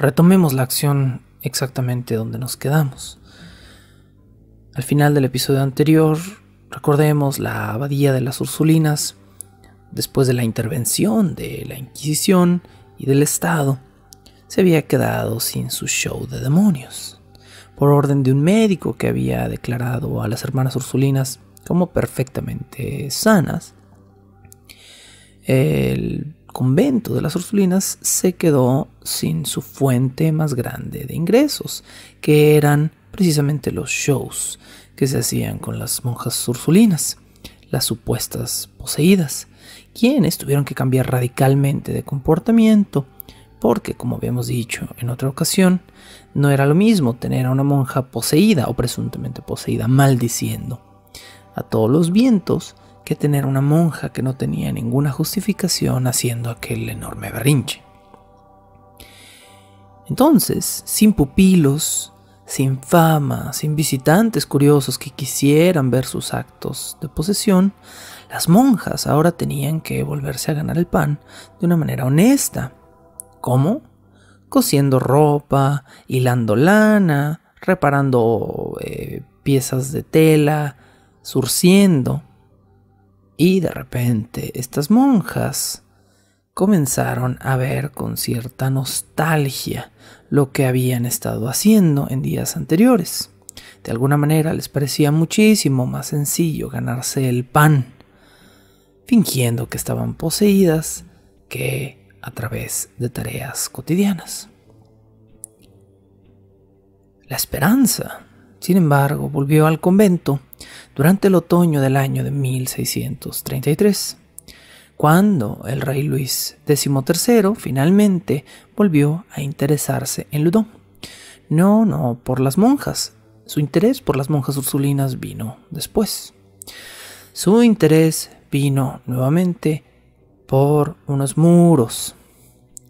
Retomemos la acción exactamente donde nos quedamos. Al final del episodio anterior, recordemos la abadía de las Ursulinas, después de la intervención de la Inquisición y del Estado, se había quedado sin su show de demonios, por orden de un médico que había declarado a las hermanas Ursulinas como perfectamente sanas. El convento de las Ursulinas se quedó sin su fuente más grande de ingresos, que eran precisamente los shows que se hacían con las monjas ursulinas, las supuestas poseídas, quienes tuvieron que cambiar radicalmente de comportamiento, porque, como habíamos dicho en otra ocasión, no era lo mismo tener a una monja poseída o presuntamente poseída maldiciendo a todos los vientos, que tener una monja que no tenía ninguna justificación haciendo aquel enorme berrinche. Entonces, sin pupilos, sin fama, sin visitantes curiosos que quisieran ver sus actos de posesión, las monjas ahora tenían que volverse a ganar el pan de una manera honesta. ¿Cómo? Cosiendo ropa, hilando lana, reparando eh, piezas de tela, surciendo. Y de repente estas monjas comenzaron a ver con cierta nostalgia lo que habían estado haciendo en días anteriores. De alguna manera les parecía muchísimo más sencillo ganarse el pan, fingiendo que estaban poseídas que a través de tareas cotidianas. La esperanza, sin embargo, volvió al convento durante el otoño del año de 1633, cuando el rey Luis XIII finalmente volvió a interesarse en Ludón. No, no, por las monjas. Su interés por las monjas ursulinas vino después. Su interés vino nuevamente por unos muros.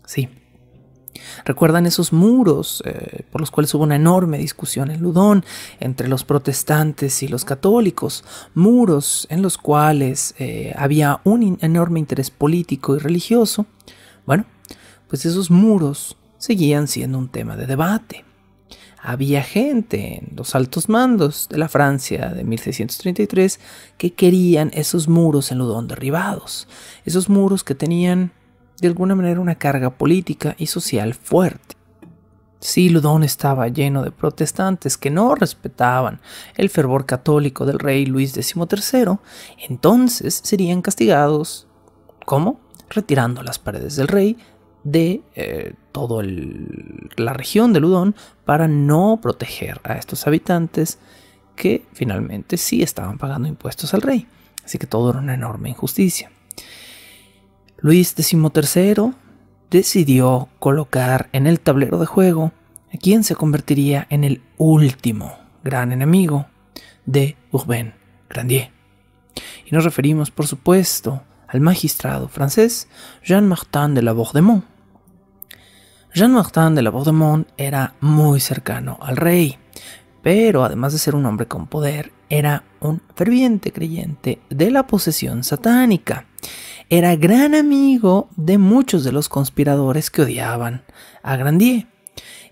Sí, Recuerdan esos muros eh, por los cuales hubo una enorme discusión en Ludón entre los protestantes y los católicos, muros en los cuales eh, había un enorme interés político y religioso. Bueno, pues esos muros seguían siendo un tema de debate. Había gente en los altos mandos de la Francia de 1633 que querían esos muros en Ludón derribados, esos muros que tenían de alguna manera una carga política y social fuerte. Si Ludón estaba lleno de protestantes que no respetaban el fervor católico del rey Luis XIII, entonces serían castigados. ¿Cómo? Retirando las paredes del rey de eh, toda la región de Ludón para no proteger a estos habitantes que finalmente sí estaban pagando impuestos al rey. Así que todo era una enorme injusticia. Luis XIII decidió colocar en el tablero de juego a quien se convertiría en el último gran enemigo de Urbain Grandier. Y nos referimos, por supuesto, al magistrado francés Jean Martin de la Bordemont. Jean Martin de la Bordemont era muy cercano al rey, pero además de ser un hombre con poder, era un ferviente creyente de la posesión satánica era gran amigo de muchos de los conspiradores que odiaban a Grandier.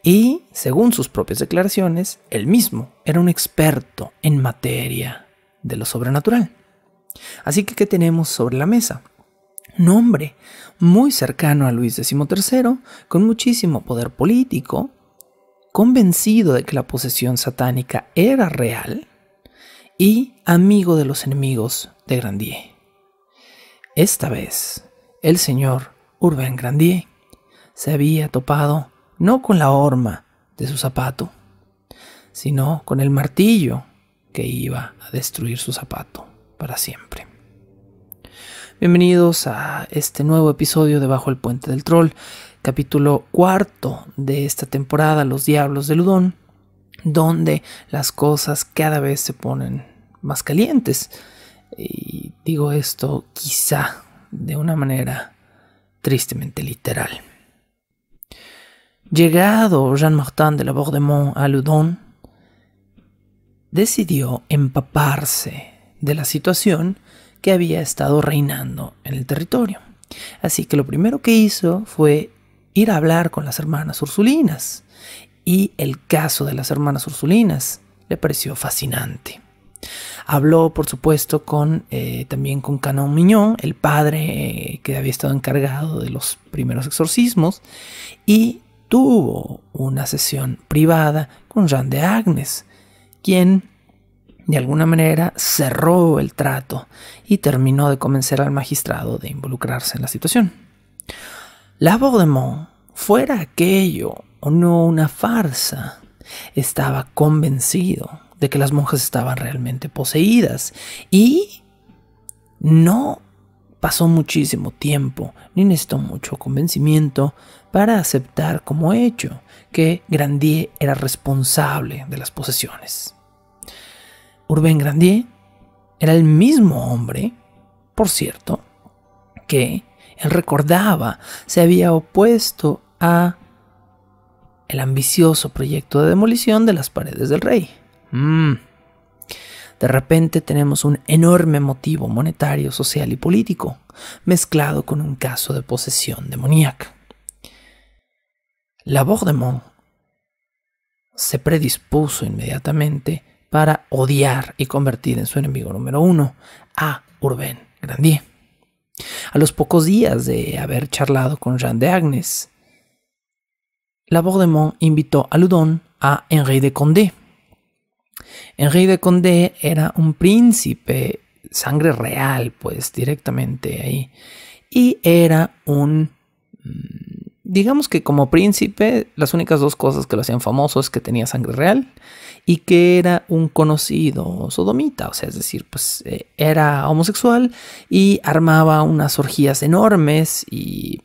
Y, según sus propias declaraciones, él mismo era un experto en materia de lo sobrenatural. Así que, ¿qué tenemos sobre la mesa? Nombre hombre muy cercano a Luis XIII, con muchísimo poder político, convencido de que la posesión satánica era real y amigo de los enemigos de Grandier. Esta vez, el señor Urbain Grandier se había topado no con la horma de su zapato, sino con el martillo que iba a destruir su zapato para siempre. Bienvenidos a este nuevo episodio de Bajo el Puente del Troll, capítulo cuarto de esta temporada, Los Diablos de Ludón, donde las cosas cada vez se ponen más calientes y digo esto quizá de una manera tristemente literal. Llegado Jean Martin de la Bordemont a Loudon, decidió empaparse de la situación que había estado reinando en el territorio. Así que lo primero que hizo fue ir a hablar con las hermanas Ursulinas, y el caso de las hermanas Ursulinas le pareció fascinante. Habló, por supuesto, con eh, también con Canon Miñón, el padre eh, que había estado encargado de los primeros exorcismos, y tuvo una sesión privada con Jean de Agnes, quien de alguna manera cerró el trato y terminó de convencer al magistrado de involucrarse en la situación. La Baudemont, fuera aquello o no una farsa, estaba convencido de que las monjas estaban realmente poseídas. Y no pasó muchísimo tiempo, ni necesitó mucho convencimiento para aceptar como hecho que Grandier era responsable de las posesiones. Urbain Grandier era el mismo hombre, por cierto, que él recordaba se había opuesto a el ambicioso proyecto de demolición de las paredes del rey. Mm. De repente tenemos un enorme motivo monetario, social y político, mezclado con un caso de posesión demoníaca. Labordemont se predispuso inmediatamente para odiar y convertir en su enemigo número uno a Urbain Grandier. A los pocos días de haber charlado con Jean de Agnes, Labordemont invitó a Ludon a Henri de Condé, rey de Condé era un príncipe, sangre real, pues directamente ahí. Y era un... Mm, digamos que como príncipe, las únicas dos cosas que lo hacían famoso es que tenía sangre real y que era un conocido sodomita, o sea, es decir, pues eh, era homosexual y armaba unas orgías enormes y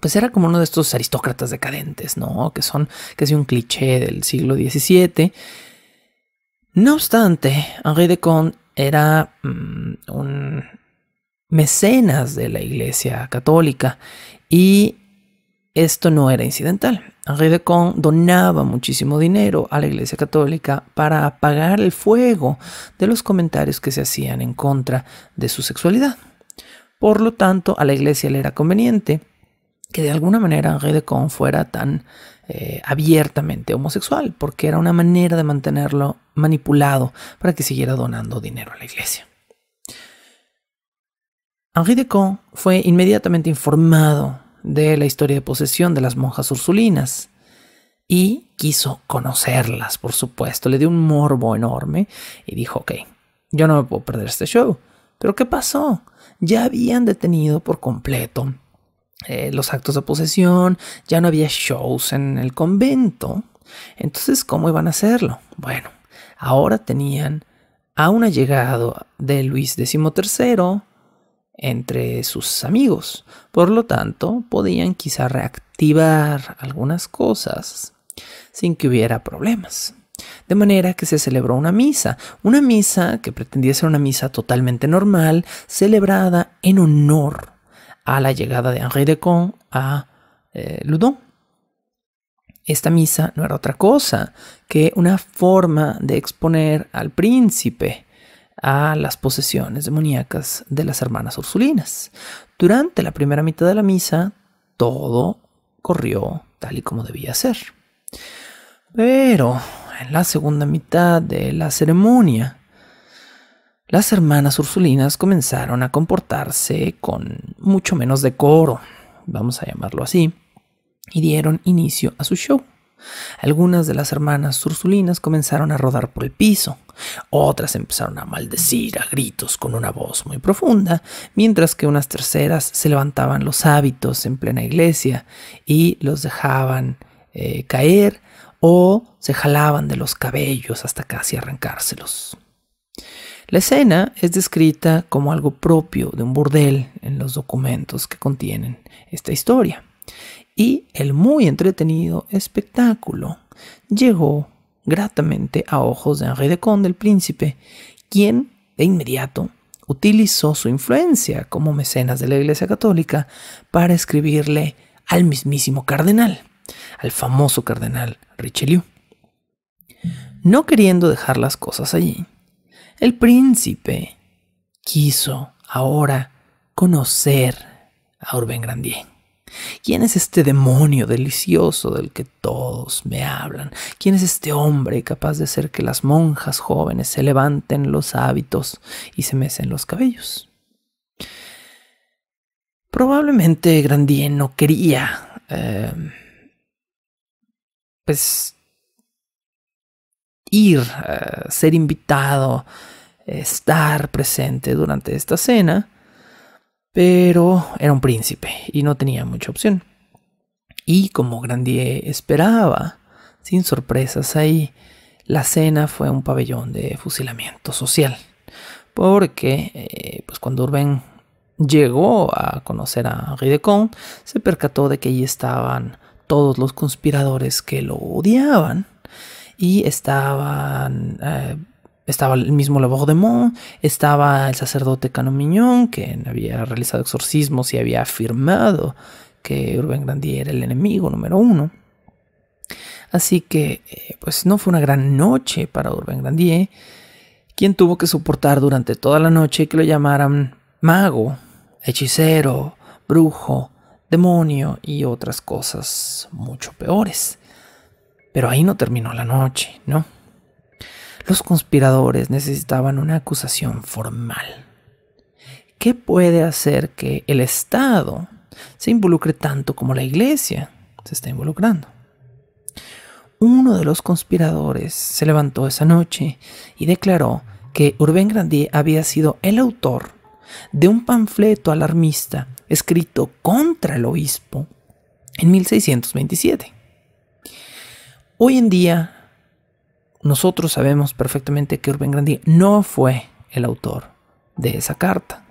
pues era como uno de estos aristócratas decadentes, ¿no? Que son casi un cliché del siglo XVII no obstante, Henri de Conde era mm, un mecenas de la Iglesia Católica y esto no era incidental. Henri de Conde donaba muchísimo dinero a la Iglesia Católica para apagar el fuego de los comentarios que se hacían en contra de su sexualidad. Por lo tanto, a la Iglesia le era conveniente que de alguna manera Henri de Conde fuera tan eh, abiertamente homosexual, porque era una manera de mantenerlo manipulado para que siguiera donando dinero a la iglesia. Henri de fue inmediatamente informado de la historia de posesión de las monjas ursulinas y quiso conocerlas, por supuesto. Le dio un morbo enorme y dijo, ok, yo no me puedo perder este show. Pero ¿qué pasó? Ya habían detenido por completo eh, los actos de posesión, ya no había shows en el convento. Entonces, ¿cómo iban a hacerlo? Bueno, ahora tenían a un allegado de Luis XIII entre sus amigos. Por lo tanto, podían quizá reactivar algunas cosas sin que hubiera problemas. De manera que se celebró una misa, una misa que pretendía ser una misa totalmente normal, celebrada en honor a la llegada de Henri de Con a eh, Esta misa no era otra cosa que una forma de exponer al príncipe a las posesiones demoníacas de las hermanas ursulinas. Durante la primera mitad de la misa, todo corrió tal y como debía ser. Pero en la segunda mitad de la ceremonia, las hermanas Ursulinas comenzaron a comportarse con mucho menos decoro, vamos a llamarlo así, y dieron inicio a su show. Algunas de las hermanas Ursulinas comenzaron a rodar por el piso, otras empezaron a maldecir a gritos con una voz muy profunda, mientras que unas terceras se levantaban los hábitos en plena iglesia y los dejaban eh, caer o se jalaban de los cabellos hasta casi arrancárselos. La escena es descrita como algo propio de un burdel en los documentos que contienen esta historia. Y el muy entretenido espectáculo llegó gratamente a ojos de Henri de Conde, el príncipe, quien de inmediato utilizó su influencia como mecenas de la Iglesia Católica para escribirle al mismísimo cardenal, al famoso cardenal Richelieu. No queriendo dejar las cosas allí, el príncipe quiso ahora conocer a Urbain Grandier. ¿Quién es este demonio delicioso del que todos me hablan? ¿Quién es este hombre capaz de hacer que las monjas jóvenes se levanten los hábitos y se mecen los cabellos? Probablemente Grandier no quería, eh, pues, ir, eh, ser invitado, estar presente durante esta cena, pero era un príncipe y no tenía mucha opción. Y como Grandier esperaba, sin sorpresas ahí, la cena fue un pabellón de fusilamiento social. Porque, eh, pues cuando Urbain llegó a conocer a Ridecon se percató de que allí estaban todos los conspiradores que lo odiaban y estaban... Eh, estaba el mismo Bordemont, estaba el sacerdote miñón que había realizado exorcismos y había afirmado que Urbain Grandier era el enemigo número uno. Así que, eh, pues no fue una gran noche para Urbain Grandier, eh, quien tuvo que soportar durante toda la noche que lo llamaran mago, hechicero, brujo, demonio y otras cosas mucho peores. Pero ahí no terminó la noche, ¿no? Los conspiradores necesitaban una acusación formal. ¿Qué puede hacer que el Estado se involucre tanto como la Iglesia se está involucrando? Uno de los conspiradores se levantó esa noche y declaró que Urbain Grandier había sido el autor de un panfleto alarmista escrito contra el obispo en 1627. Hoy en día, nosotros sabemos perfectamente que Urbain Grandier no fue el autor de esa carta,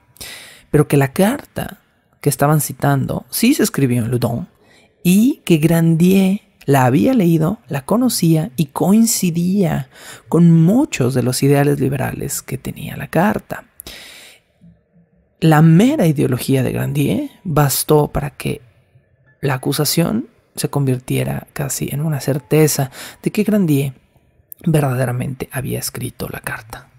pero que la carta que estaban citando sí se escribió en Loudon y que Grandier la había leído, la conocía y coincidía con muchos de los ideales liberales que tenía la carta. La mera ideología de Grandier bastó para que la acusación se convirtiera casi en una certeza de que Grandier verdaderamente había escrito la carta.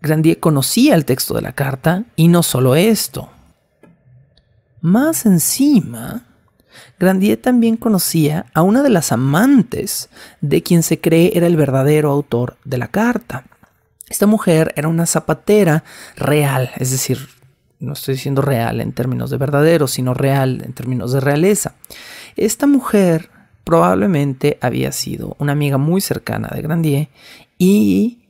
Grandier conocía el texto de la carta y no solo esto. Más encima, Grandier también conocía a una de las amantes de quien se cree era el verdadero autor de la carta. Esta mujer era una zapatera real, es decir, no estoy diciendo real en términos de verdadero, sino real en términos de realeza. Esta mujer probablemente había sido una amiga muy cercana de Grandier y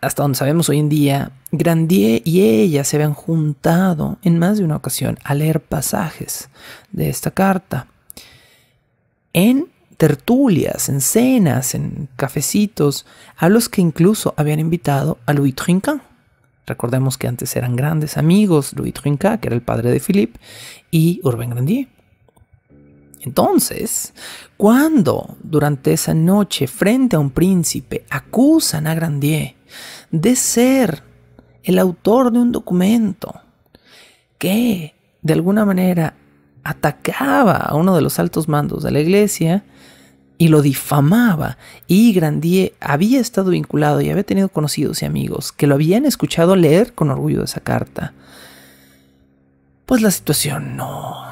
hasta donde sabemos hoy en día, Grandier y ella se habían juntado en más de una ocasión a leer pasajes de esta carta. En tertulias, en cenas, en cafecitos, a los que incluso habían invitado a Louis Trinquant. Recordemos que antes eran grandes amigos Louis Trinca, que era el padre de Philippe, y Urbain Grandier. Entonces, cuando durante esa noche frente a un príncipe acusan a Grandier de ser el autor de un documento que de alguna manera atacaba a uno de los altos mandos de la iglesia, y lo difamaba. Y Grandier había estado vinculado y había tenido conocidos y amigos que lo habían escuchado leer con orgullo esa carta. Pues la situación no,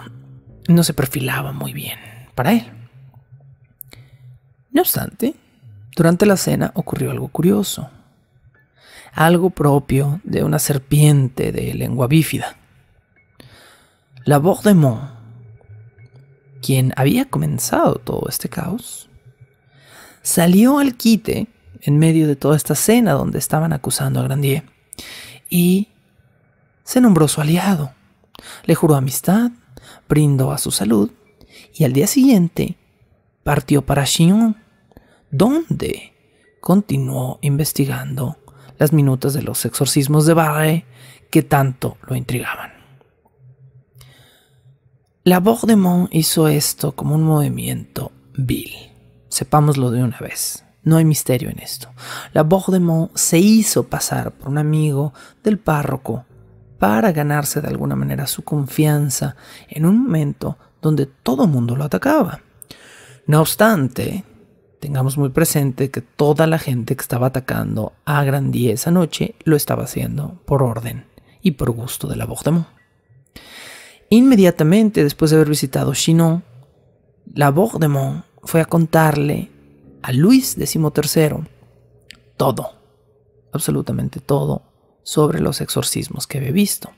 no se perfilaba muy bien para él. No obstante, durante la cena ocurrió algo curioso, algo propio de una serpiente de lengua bífida. La Bordemont quien había comenzado todo este caos, salió al quite en medio de toda esta cena donde estaban acusando a Grandier y se nombró su aliado. Le juró amistad, brindó a su salud y al día siguiente partió para Chillon, donde continuó investigando las minutas de los exorcismos de Barre que tanto lo intrigaban. La Bordemont hizo esto como un movimiento vil. Sepámoslo de una vez. No hay misterio en esto. La Bordemont se hizo pasar por un amigo del párroco para ganarse de alguna manera su confianza en un momento donde todo mundo lo atacaba. No obstante, tengamos muy presente que toda la gente que estaba atacando a Grandier esa noche lo estaba haciendo por orden y por gusto de la Bordemont. Inmediatamente después de haber visitado Chinon, la Bourdemont fue a contarle a Luis XIII todo, absolutamente todo, sobre los exorcismos que había visto.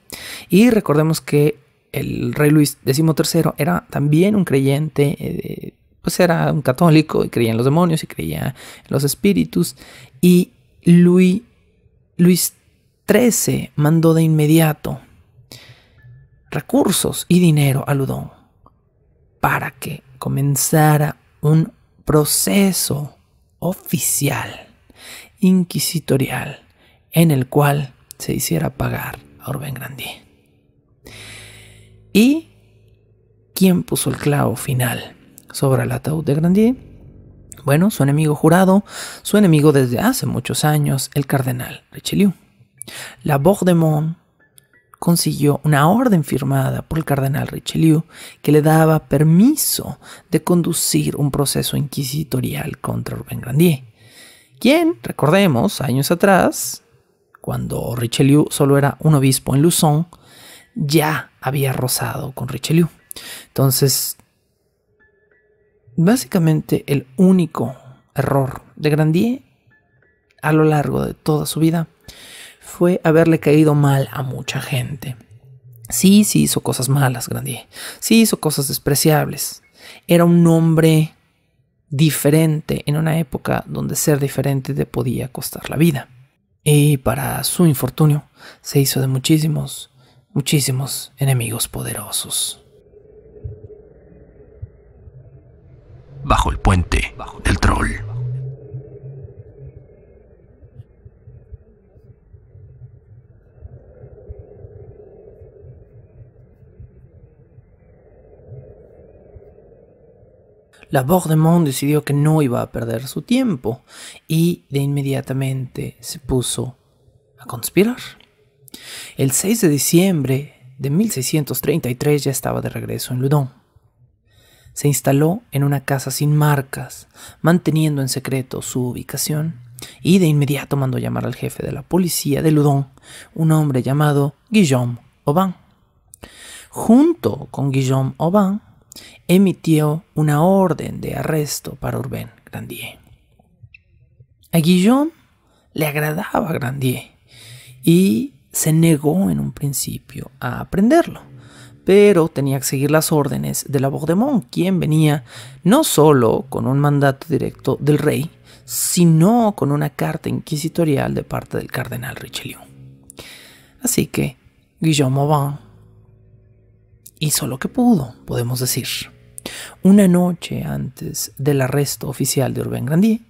Y recordemos que el rey Luis XIII era también un creyente, eh, pues era un católico y creía en los demonios y creía en los espíritus. Y Luis Luis XIII mandó de inmediato recursos y dinero a Ludón para que comenzara un proceso oficial, inquisitorial, en el cual se hiciera pagar a Urbain Grandier. ¿Y quién puso el clavo final sobre el ataúd de Grandier? Bueno, su enemigo jurado, su enemigo desde hace muchos años, el cardenal Richelieu. La Bourdemont consiguió una orden firmada por el cardenal Richelieu que le daba permiso de conducir un proceso inquisitorial contra Rubén Grandier, quien, recordemos, años atrás, cuando Richelieu solo era un obispo en Luzón, ya había rozado con Richelieu. Entonces, básicamente el único error de Grandier a lo largo de toda su vida fue haberle caído mal a mucha gente. Sí, sí hizo cosas malas, Grandier. Sí hizo cosas despreciables. Era un hombre diferente en una época donde ser diferente te podía costar la vida. Y para su infortunio, se hizo de muchísimos, muchísimos enemigos poderosos. Bajo el puente del troll. La Bourdemont decidió que no iba a perder su tiempo y de inmediatamente se puso a conspirar. El 6 de diciembre de 1633 ya estaba de regreso en Loudon. Se instaló en una casa sin marcas, manteniendo en secreto su ubicación y de inmediato mandó llamar al jefe de la policía de Loudon, un hombre llamado Guillaume Aubin. Junto con Guillaume Aubin emitió una orden de arresto para Urbain Grandier. A Guillaume le agradaba Grandier y se negó en un principio a aprenderlo, pero tenía que seguir las órdenes de la Bourdemont, quien venía no solo con un mandato directo del rey, sino con una carta inquisitorial de parte del cardenal Richelieu. Así que Guillaume hizo lo que pudo, podemos decir. Una noche antes del arresto oficial de Urbain Grandier,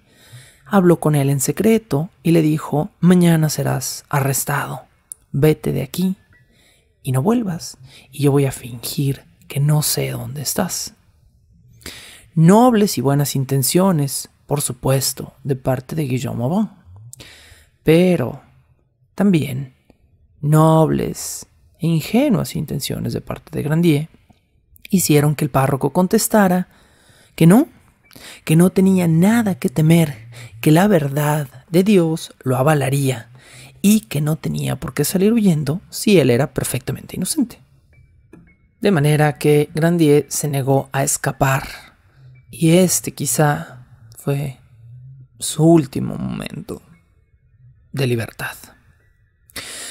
habló con él en secreto y le dijo, mañana serás arrestado, vete de aquí y no vuelvas, y yo voy a fingir que no sé dónde estás. Nobles y buenas intenciones, por supuesto, de parte de Guillaume Bon, pero también nobles ingenuas intenciones de parte de Grandier hicieron que el párroco contestara que no, que no tenía nada que temer, que la verdad de Dios lo avalaría y que no tenía por qué salir huyendo si él era perfectamente inocente. De manera que Grandier se negó a escapar y este quizá fue su último momento de libertad.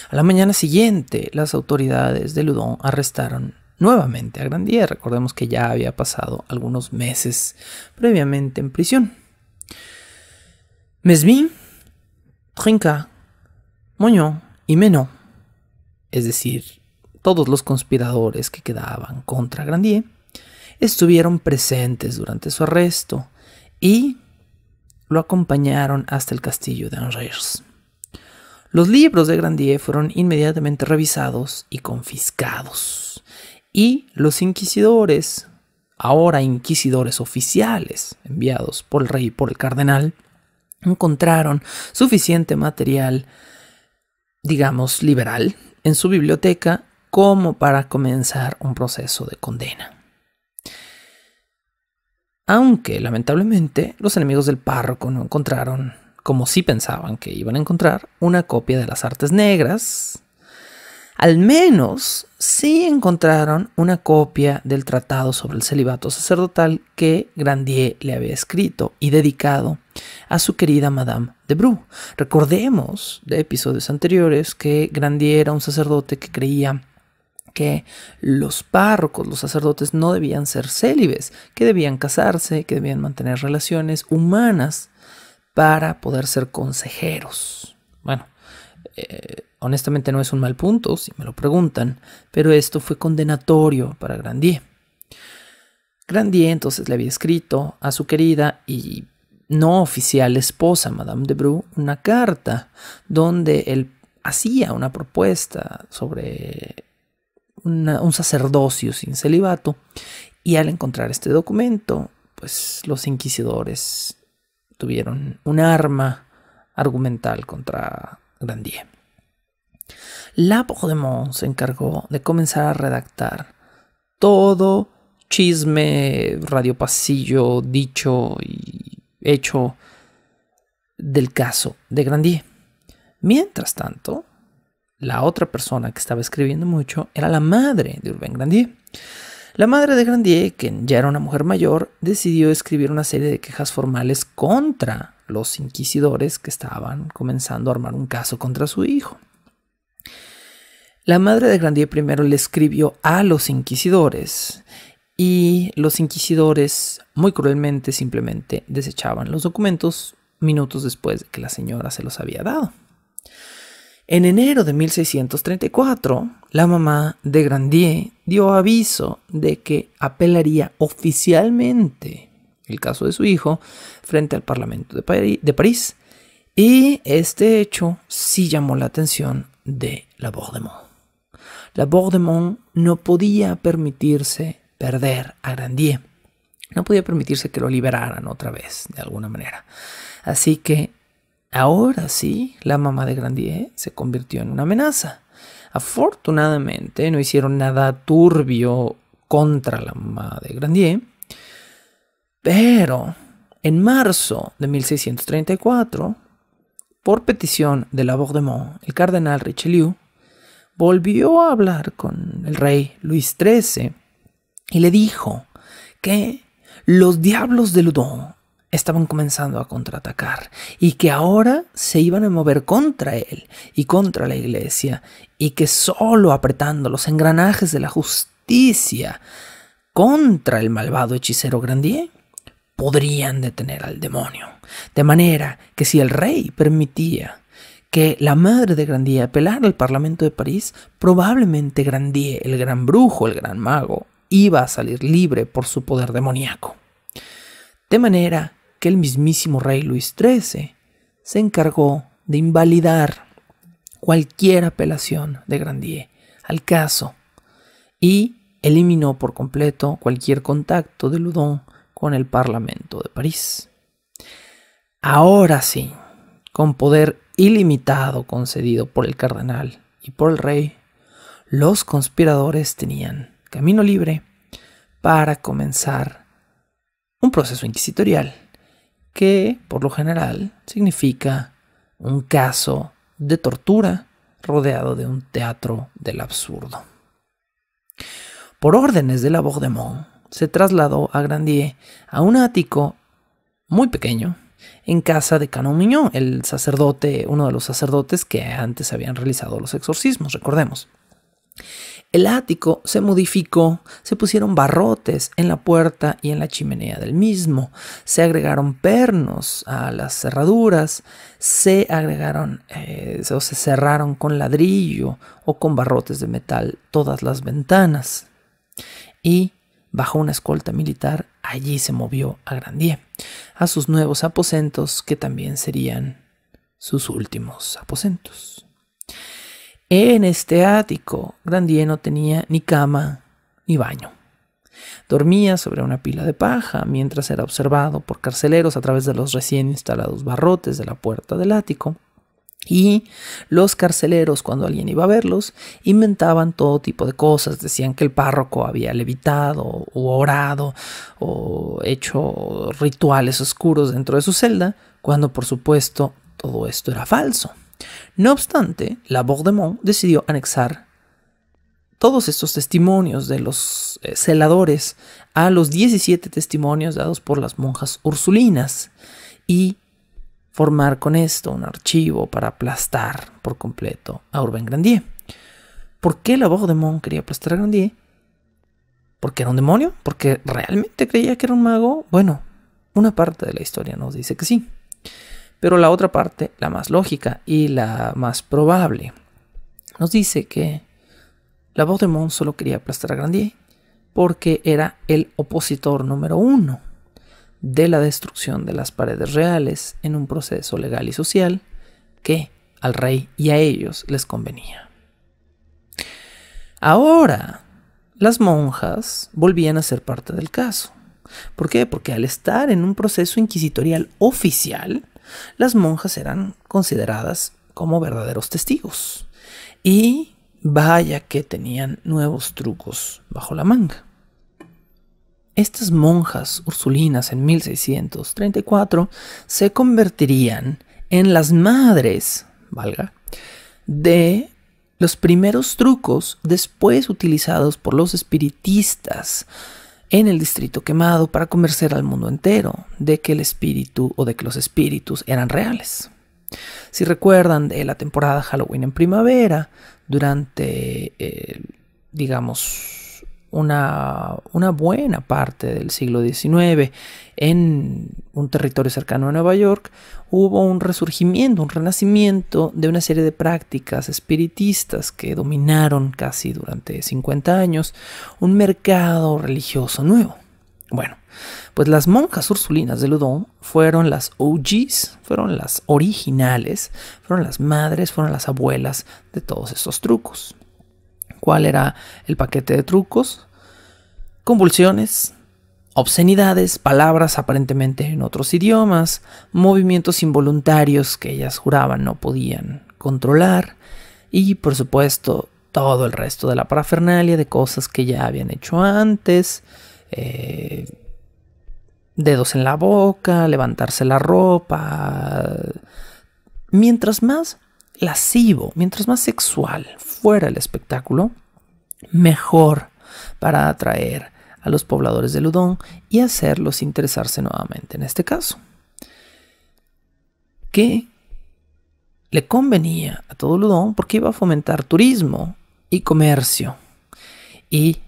A la mañana siguiente, las autoridades de Ludon arrestaron nuevamente a Grandier. Recordemos que ya había pasado algunos meses previamente en prisión. Mesmin, Trinca, Moño y Menó, es decir, todos los conspiradores que quedaban contra Grandier, estuvieron presentes durante su arresto y lo acompañaron hasta el castillo de Angers. Los libros de Grandier fueron inmediatamente revisados y confiscados. Y los inquisidores, ahora inquisidores oficiales, enviados por el rey y por el cardenal, encontraron suficiente material, digamos, liberal en su biblioteca como para comenzar un proceso de condena. Aunque, lamentablemente, los enemigos del párroco no encontraron como si pensaban que iban a encontrar una copia de las artes negras, al menos sí encontraron una copia del tratado sobre el celibato sacerdotal que Grandier le había escrito y dedicado a su querida Madame de Bru. Recordemos de episodios anteriores que Grandier era un sacerdote que creía que los párrocos, los sacerdotes no debían ser célibes, que debían casarse, que debían mantener relaciones humanas para poder ser consejeros. Bueno, eh, honestamente no es un mal punto, si me lo preguntan, pero esto fue condenatorio para Grandier. Grandier entonces le había escrito a su querida y no oficial esposa, Madame de Bru, una carta donde él hacía una propuesta sobre un sacerdocio sin celibato y al encontrar este documento, pues los inquisidores tuvieron un arma argumental contra Grandier. La se encargó de comenzar a redactar todo chisme, radio pasillo dicho y hecho del caso de Grandier. Mientras tanto, la otra persona que estaba escribiendo mucho era la madre de Urbain Grandier. La madre de Grandier, que ya era una mujer mayor, decidió escribir una serie de quejas formales contra los inquisidores que estaban comenzando a armar un caso contra su hijo. La madre de Grandier primero le escribió a los inquisidores y los inquisidores muy cruelmente simplemente desechaban los documentos minutos después de que la señora se los había dado. En enero de 1634, la mamá de Grandier dio aviso de que apelaría oficialmente el caso de su hijo frente al Parlamento de, París. Y este hecho sí llamó la atención de la Bordemont. La Bordemont no podía permitirse perder a Grandier. No podía permitirse que lo liberaran otra vez, de alguna manera. Así que Ahora sí, la mamá de Grandier se convirtió en una amenaza. Afortunadamente no hicieron nada turbio contra la mamá de Grandier, pero en marzo de 1634, por petición de la Labordemont, el cardenal Richelieu volvió a hablar con el rey Luis XIII y le dijo que los diablos de Ludon estaban comenzando a contraatacar y que ahora se iban a mover contra él y contra la iglesia y que solo apretando los engranajes de la justicia contra el malvado hechicero Grandier podrían detener al demonio. De manera que si el rey permitía que la madre de Grandier apelara al Parlamento de París, probablemente Grandier, el gran brujo, el gran mago, iba a salir libre por su poder demoníaco. De manera el mismísimo rey Luis XIII se encargó de invalidar cualquier apelación de Grandier al caso y eliminó por completo cualquier contacto de Ludon con el Parlamento de París. Ahora sí, con poder ilimitado concedido por el cardenal y por el rey, los conspiradores tenían camino libre para comenzar un proceso inquisitorial que por lo general significa un caso de tortura rodeado de un teatro del absurdo. Por órdenes de la Mon se trasladó a Grandier a un ático muy pequeño en casa de Canon Miñón, el sacerdote, uno de los sacerdotes que antes habían realizado los exorcismos, recordemos. El ático se modificó, se pusieron barrotes en la puerta y en la chimenea del mismo, se agregaron pernos a las cerraduras, se agregaron eh, se cerraron con ladrillo o con barrotes de metal todas las ventanas. Y bajo una escolta militar, allí se movió a Grandier, a sus nuevos aposentos que también serían sus últimos aposentos. En este ático, Grandier no tenía ni cama ni baño. Dormía sobre una pila de paja mientras era observado por carceleros a través de los recién instalados barrotes de la puerta del ático. Y los carceleros, cuando alguien iba a verlos, inventaban todo tipo de cosas. Decían que el párroco había levitado o orado o hecho rituales oscuros dentro de su celda, cuando por supuesto todo esto era falso. No obstante, la Bordemont decidió anexar todos estos testimonios de los eh, celadores a los 17 testimonios dados por las monjas ursulinas y formar con esto un archivo para aplastar por completo a Urbain Grandier. ¿Por qué la Bordemont quería aplastar a Grandier? ¿Porque era un demonio? ¿Porque realmente creía que era un mago? Bueno, una parte de la historia nos dice que sí pero la otra parte, la más lógica y la más probable, nos dice que la voz de Mon solo quería aplastar a Grandier porque era el opositor número uno de la destrucción de las paredes reales en un proceso legal y social que al rey y a ellos les convenía. Ahora, las monjas volvían a ser parte del caso. ¿Por qué? Porque al estar en un proceso inquisitorial oficial, las monjas eran consideradas como verdaderos testigos. Y vaya que tenían nuevos trucos bajo la manga. Estas monjas ursulinas en 1634 se convertirían en las madres, valga, de los primeros trucos después utilizados por los espiritistas en el distrito quemado para convencer al mundo entero de que el espíritu o de que los espíritus eran reales. Si recuerdan de la temporada Halloween en primavera, durante, eh, digamos, una, buena parte del siglo XIX en un territorio cercano a Nueva York, hubo un resurgimiento, un renacimiento de una serie de prácticas espiritistas que dominaron casi durante 50 años un mercado religioso nuevo. Bueno, pues las monjas ursulinas de Ludon fueron las OGs, fueron las originales, fueron las madres, fueron las abuelas de todos estos trucos. ¿Cuál era el paquete de trucos? convulsiones, obscenidades, palabras aparentemente en otros idiomas, movimientos involuntarios que ellas juraban no podían controlar y por supuesto todo el resto de la parafernalia de cosas que ya habían hecho antes, eh, dedos en la boca, levantarse la ropa. Mientras más lascivo, mientras más sexual fuera el espectáculo, mejor para atraer a los pobladores de Ludón y hacerlos interesarse nuevamente en este caso. Que le convenía a todo Ludón porque iba a fomentar turismo y comercio. Y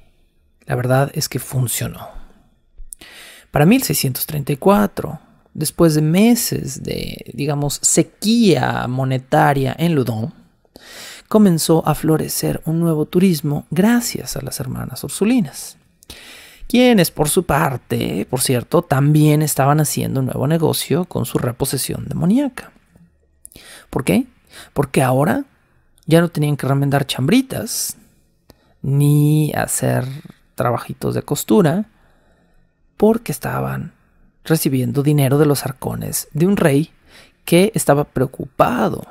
la verdad es que funcionó. Para 1634, después de meses de, digamos, sequía monetaria en Ludón, comenzó a florecer un nuevo turismo gracias a las hermanas Ursulinas quienes por su parte, por cierto, también estaban haciendo un nuevo negocio con su reposesión demoníaca. ¿Por qué? Porque ahora ya no tenían que remendar chambritas, ni hacer trabajitos de costura, porque estaban recibiendo dinero de los arcones de un rey que estaba preocupado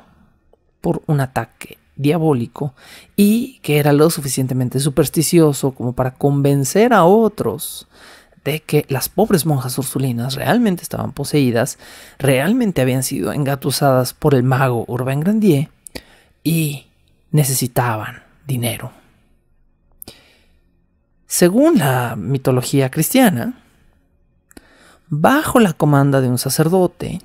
por un ataque diabólico y que era lo suficientemente supersticioso como para convencer a otros de que las pobres monjas ursulinas realmente estaban poseídas, realmente habían sido engatusadas por el mago Urbain Grandier y necesitaban dinero. Según la mitología cristiana, bajo la comanda de un sacerdote,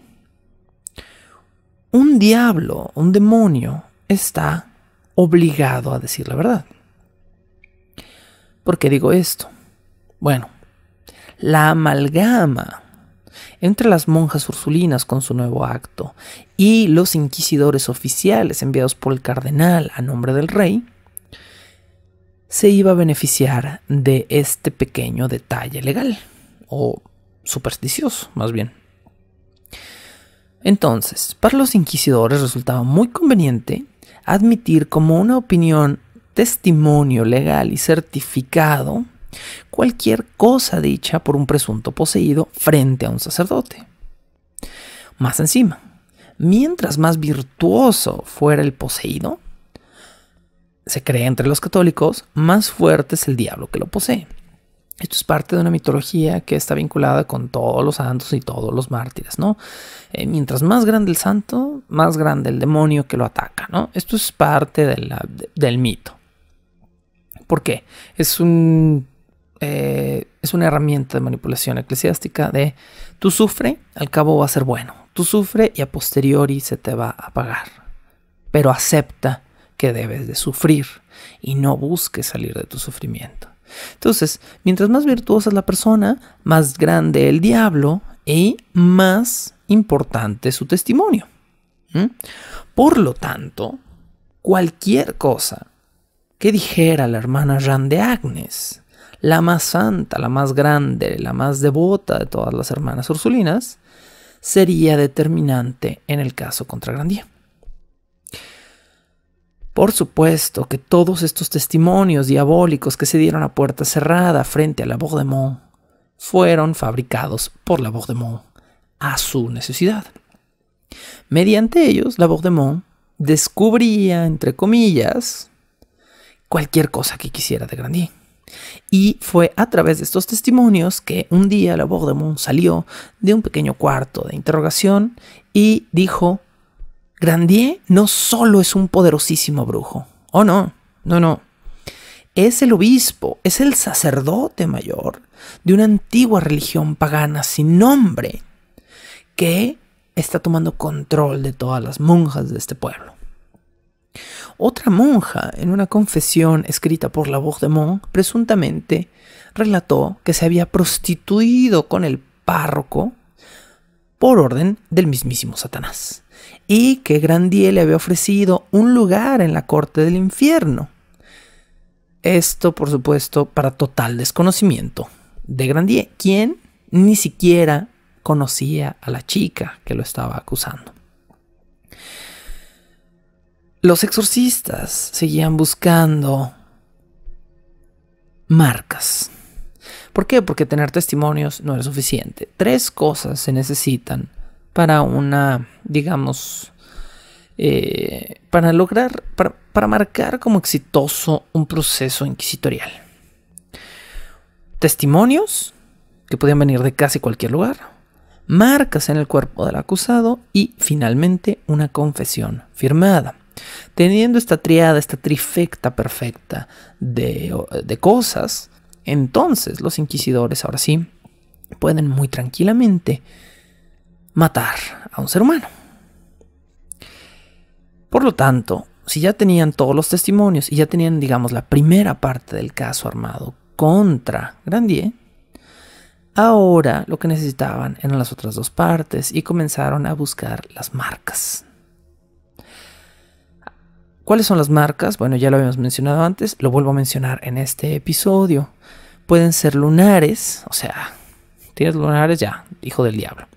un diablo, un demonio, está obligado a decir la verdad. ¿Por qué digo esto? Bueno, la amalgama entre las monjas ursulinas con su nuevo acto y los inquisidores oficiales enviados por el cardenal a nombre del rey, se iba a beneficiar de este pequeño detalle legal, o supersticioso más bien. Entonces, para los inquisidores resultaba muy conveniente admitir como una opinión, testimonio legal y certificado cualquier cosa dicha por un presunto poseído frente a un sacerdote. Más encima, mientras más virtuoso fuera el poseído, se cree entre los católicos, más fuerte es el diablo que lo posee. Esto es parte de una mitología que está vinculada con todos los santos y todos los mártires, ¿no? Eh, mientras más grande el santo, más grande el demonio que lo ataca, ¿no? Esto es parte de del mito. ¿Por qué? Es, un, eh, es una herramienta de manipulación eclesiástica de tú sufres al cabo va a ser bueno. Tú sufres y a posteriori se te va a pagar. Pero acepta que debes de sufrir y no busques salir de tu sufrimiento. Entonces, mientras más virtuosa es la persona, más grande el diablo y más importante su testimonio. Por lo tanto, cualquier cosa que dijera la hermana Jean de Agnes, la más santa, la más grande, la más devota de todas las hermanas ursulinas, sería determinante en el caso contra Grandía. Por supuesto que todos estos testimonios diabólicos que se dieron a puerta cerrada frente a la Bordemont fueron fabricados por la Bordemont a su necesidad. Mediante ellos, la Bordemont descubría, entre comillas, cualquier cosa que quisiera de Grandier. Y fue a través de estos testimonios que un día la Bordemont salió de un pequeño cuarto de interrogación y dijo Grandier no solo es un poderosísimo brujo. Oh, no, no, no. Es el obispo, es el sacerdote mayor de una antigua religión pagana sin nombre que está tomando control de todas las monjas de este pueblo. Otra monja, en una confesión escrita por la voz de Mon, presuntamente relató que se había prostituido con el párroco por orden del mismísimo Satanás y que Grandier le había ofrecido un lugar en la corte del infierno. Esto, por supuesto, para total desconocimiento de Grandier, quien ni siquiera conocía a la chica que lo estaba acusando. Los exorcistas seguían buscando marcas. ¿Por qué? Porque tener testimonios no era suficiente. Tres cosas se necesitan para una, digamos, eh, para lograr, para, marcar como exitoso un proceso inquisitorial. Testimonios, que podían venir de casi cualquier lugar, marcas en el cuerpo del acusado y finalmente una confesión firmada. Teniendo esta triada, esta trifecta perfecta de, cosas, entonces los inquisidores ahora sí pueden muy tranquilamente matar a un ser humano. Por lo tanto, si ya tenían todos los testimonios y ya tenían, digamos, la primera parte del caso armado contra Grandier, ahora lo que necesitaban eran las otras dos partes y comenzaron a buscar las marcas. ¿Cuáles son las marcas? Bueno, ya lo habíamos mencionado antes, lo vuelvo a mencionar en este episodio. Pueden ser lunares, o sea, tienes lunares ya, hijo del diablo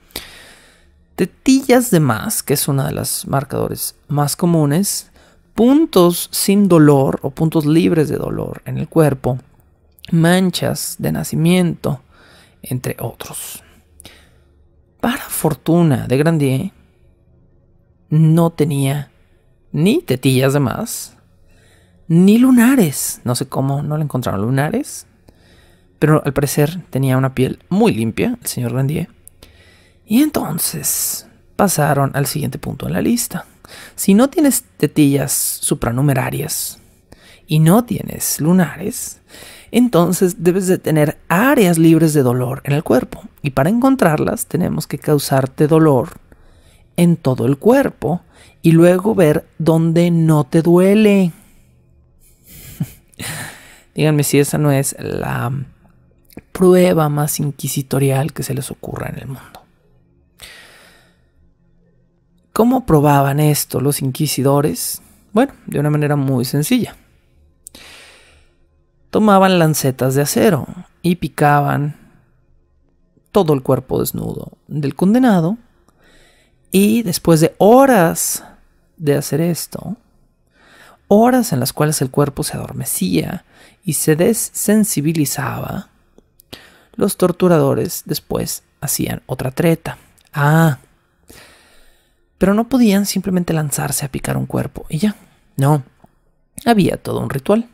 tetillas de más, que es una de las marcadores más comunes, puntos sin dolor o puntos libres de dolor en el cuerpo, manchas de nacimiento, entre otros. Para fortuna de Grandier, no tenía ni tetillas de más, ni lunares. No sé cómo no le encontraron lunares, pero al parecer tenía una piel muy limpia, el señor Grandier. Y entonces pasaron al siguiente punto en la lista. Si no tienes tetillas supranumerarias y no tienes lunares, entonces debes de tener áreas libres de dolor en el cuerpo. Y para encontrarlas tenemos que causarte dolor en todo el cuerpo y luego ver dónde no te duele. Díganme si esa no es la prueba más inquisitorial que se les ocurra en el mundo. ¿Cómo probaban esto los inquisidores? Bueno, de una manera muy sencilla. Tomaban lancetas de acero y picaban todo el cuerpo desnudo del condenado y después de horas de hacer esto, horas en las cuales el cuerpo se adormecía y se desensibilizaba, los torturadores después hacían otra treta. Ah, pero no podían simplemente lanzarse a picar un cuerpo y ya. No, había todo un ritual.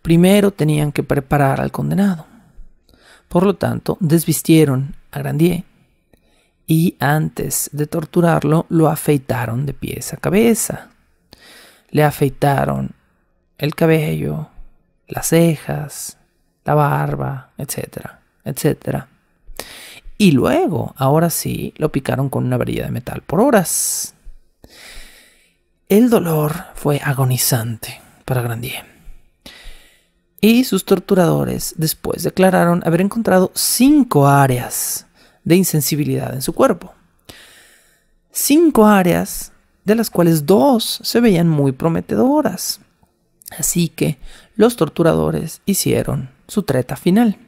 Primero tenían que preparar al condenado. Por lo tanto, desvistieron a Grandier y antes de torturarlo lo afeitaron de pies a cabeza. Le afeitaron el cabello, las cejas, la barba, etcétera, etcétera. Y luego, ahora sí, lo picaron con una varilla de metal por horas. El dolor fue agonizante para Grandier. Y sus torturadores después declararon haber encontrado cinco áreas de insensibilidad en su cuerpo. Cinco áreas de las cuales dos se veían muy prometedoras. Así que los torturadores hicieron su treta final.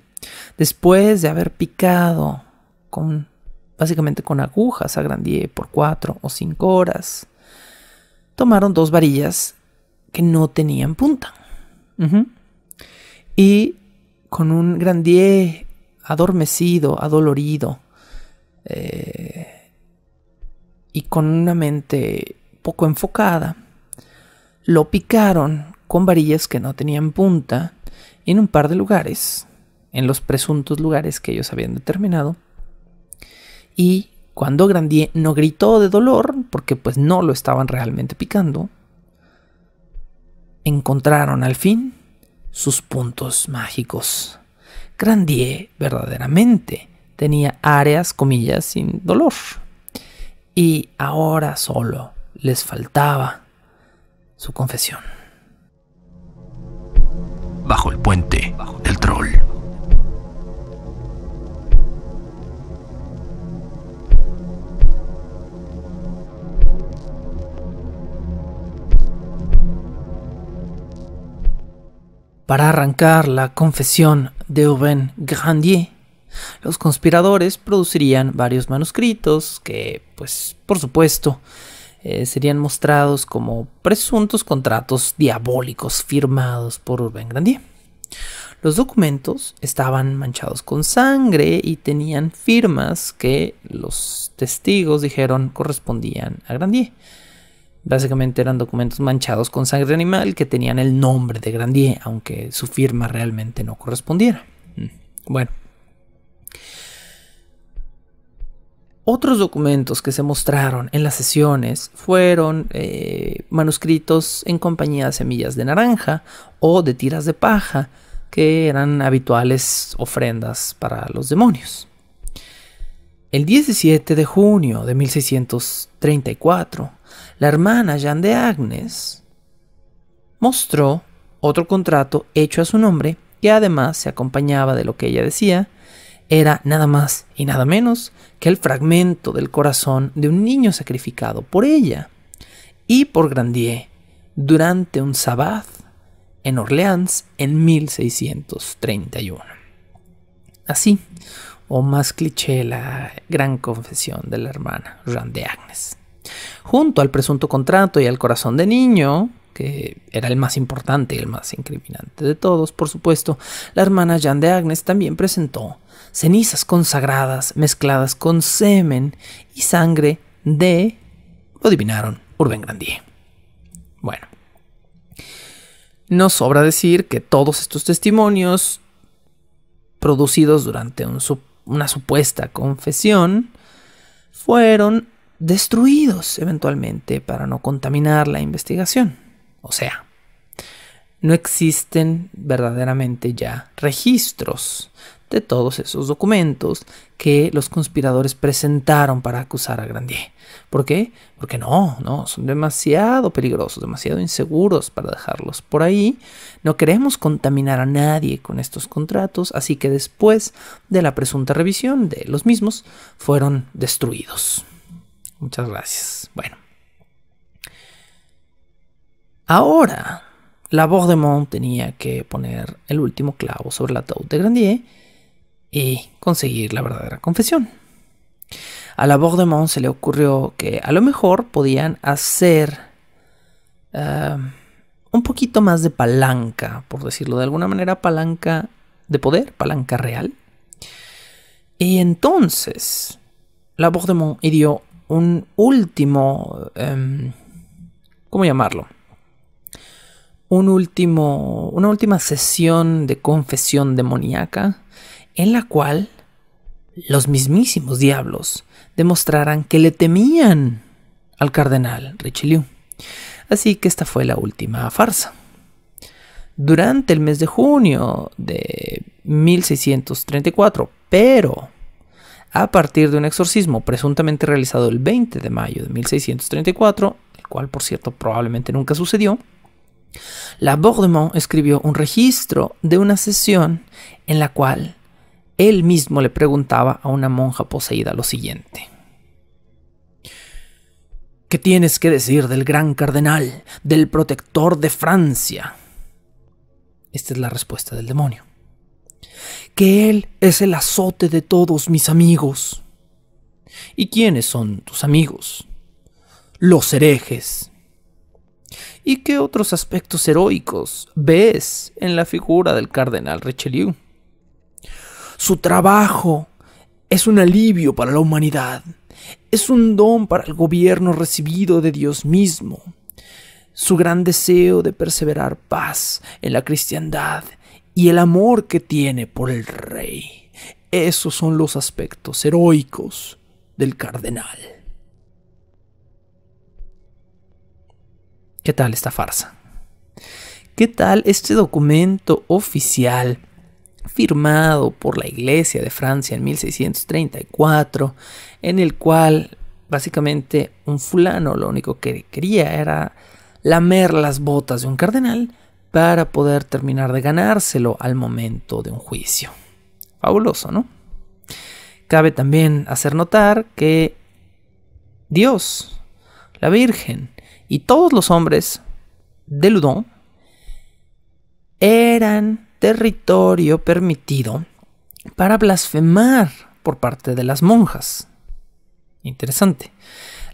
Después de haber picado con básicamente con agujas, agrandié por cuatro o cinco horas. Tomaron dos varillas que no tenían punta. Y con un grandier adormecido, adolorido, eh, y con una mente poco enfocada, lo picaron con varillas que no tenían punta en un par de lugares, en los presuntos lugares que ellos habían determinado, y cuando Grandier no gritó de dolor, porque pues no lo estaban realmente picando, encontraron al fin sus puntos mágicos. Grandier verdaderamente tenía áreas, comillas, sin dolor. Y ahora solo les faltaba su confesión. Bajo el puente del troll. Para arrancar la confesión de Urbain Grandier, los conspiradores producirían varios manuscritos que, pues, por supuesto, eh, serían mostrados como presuntos contratos diabólicos firmados por Urbain Grandier. Los documentos estaban manchados con sangre y tenían firmas que los testigos dijeron correspondían a Grandier. Básicamente eran documentos manchados con sangre animal que tenían el nombre de Grandier, aunque su firma realmente no correspondiera. Mm, bueno. Otros documentos que se mostraron en las sesiones fueron eh, manuscritos en compañía de semillas de naranja o de tiras de paja, que eran habituales ofrendas para los demonios. El 17 de junio de 1634, la hermana Jean de Agnes mostró otro contrato hecho a su nombre que además se acompañaba de lo que ella decía, era nada más y nada menos que el fragmento del corazón de un niño sacrificado por ella y por Grandier durante un sabbat en Orleans en 1631. Así, o más cliché, la gran confesión de la hermana Jean de Agnes. Junto al presunto contrato y al corazón de niño, que era el más importante y el más incriminante de todos, por supuesto, la hermana Jeanne de Agnes también presentó cenizas consagradas mezcladas con semen y sangre de, lo adivinaron, Urbain Grandier. Bueno, no sobra decir que todos estos testimonios producidos durante una supuesta confesión fueron destruidos eventualmente para no contaminar la investigación. O sea, no existen verdaderamente ya registros de todos esos documentos que los conspiradores presentaron para acusar a Grandier. ¿Por qué? Porque no, no, son demasiado peligrosos, demasiado inseguros para dejarlos por ahí. No queremos contaminar a nadie con estos contratos, así que después de la presunta revisión de los mismos, fueron destruidos. Muchas gracias. Bueno. Ahora, la mont tenía que poner el último clavo sobre la ataúd de Grandier y conseguir la verdadera confesión. A la Bordemont se le ocurrió que a lo mejor podían hacer eh, un poquito más de palanca, por decirlo de alguna manera, palanca de poder, palanca real. Y entonces la Bordemont hirió un último... Em, ¿Cómo llamarlo? Un último, una última sesión de confesión demoníaca en la cual los mismísimos diablos demostraran que le temían al cardenal Richelieu. Así que esta fue la última farsa. Durante el mes de junio de 1634, pero a partir de un exorcismo presuntamente realizado el 20 de mayo de 1634, el cual por cierto probablemente nunca sucedió, la escribió un registro de una sesión en la cual él mismo le preguntaba a una monja poseída lo siguiente. ¿Qué tienes que decir del gran cardenal, del protector de Francia? Esta es la respuesta del demonio que Él es el azote de todos mis amigos. ¿Y quiénes son tus amigos? Los herejes. ¿Y qué otros aspectos heroicos ves en la figura del cardenal Richelieu? Su trabajo es un alivio para la humanidad, es un don para el gobierno recibido de Dios mismo. Su gran deseo de perseverar paz en la cristiandad y el amor que tiene por el rey. Esos son los aspectos heroicos del cardenal. ¿Qué tal esta farsa? ¿Qué tal este documento oficial firmado por la Iglesia de Francia en 1634, en el cual básicamente un fulano lo único que quería era lamer las botas de un cardenal para poder terminar de ganárselo al momento de un juicio. Fabuloso, ¿no? Cabe también hacer notar que Dios, la Virgen y todos los hombres de Ludón. eran territorio permitido para blasfemar por parte de las monjas. Interesante.